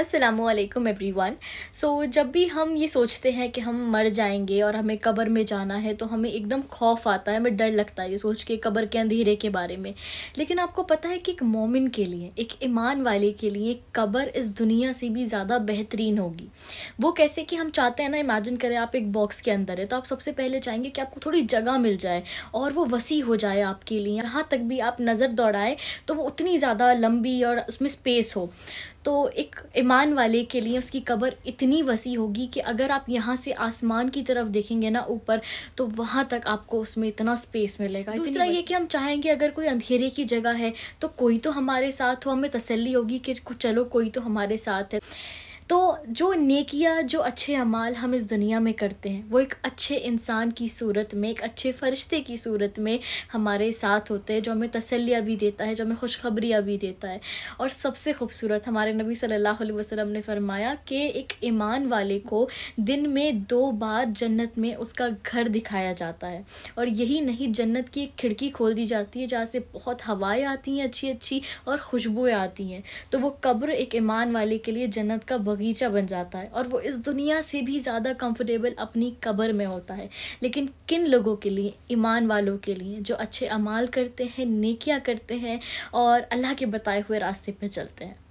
Aslam every one so जब भी हम ये सोचते हैं कि हम मर जाएंगे और हमें कब्र में जाना है तो हमें एकदम खौफ आता है हमें डर लगता है ये सोच के कब्र के अंधेरे के बारे में लेकिन आपको पता है कि एक मोमिन के लिए एक ईमान वाले के लिए कब्र इस दुनिया से भी ज़्यादा बेहतरीन होगी वो कैसे कि हम चाहते हैं ना इमेजिन करें आप एक बॉक्स के अंदर है तो आप सबसे पहले चाहेंगे कि आपको थोड़ी जगह मिल जाए और वो वसी हो जाए आपके लिए यहाँ तक भी आप नज़र दौड़ाएँ तो वो उतनी ज़्यादा लंबी और उसमें स्पेस हो तो एक ईमान वाले के लिए उसकी कब्र इतनी वसी होगी कि अगर आप यहाँ से आसमान की तरफ देखेंगे ना ऊपर तो वहाँ तक आपको उसमें इतना स्पेस मिलेगा दूसरा ये कि हम चाहेंगे अगर कोई अंधेरे की जगह है तो कोई तो हमारे साथ हो हमें तसली होगी कि चलो कोई तो हमारे साथ है तो जो नेकिया जो अच्छे अमाल हम इस दुनिया में करते हैं वो एक अच्छे इंसान की सूरत में एक अच्छे फरिश्ते की सूरत में हमारे साथ होते हैं जो हमें तसलिया भी देता है जो हमें खुशखबरियाँ भी देता है और सबसे खूबसूरत हमारे नबी सल्लल्लाहु अलैहि वसल्लम ने फरमाया कि एक ईमान वाले को दिन में दो बार जन्नत में उसका घर दिखाया जाता है और यही नहीं जन्नत की एक खिड़की खोल दी जाती है जहाँ से बहुत हवाएँ आती हैं अच्छी अच्छी और खुशबुएँ आती हैं तो वो कब्र एक ईमान वाले के लिए जन्नत का बगीचा बन जाता है और वो इस दुनिया से भी ज़्यादा कंफर्टेबल अपनी कब्र में होता है लेकिन किन लोगों के लिए ईमान वालों के लिए जो अच्छे अमाल करते हैं नेकियां करते हैं और अल्लाह के बताए हुए रास्ते पर चलते हैं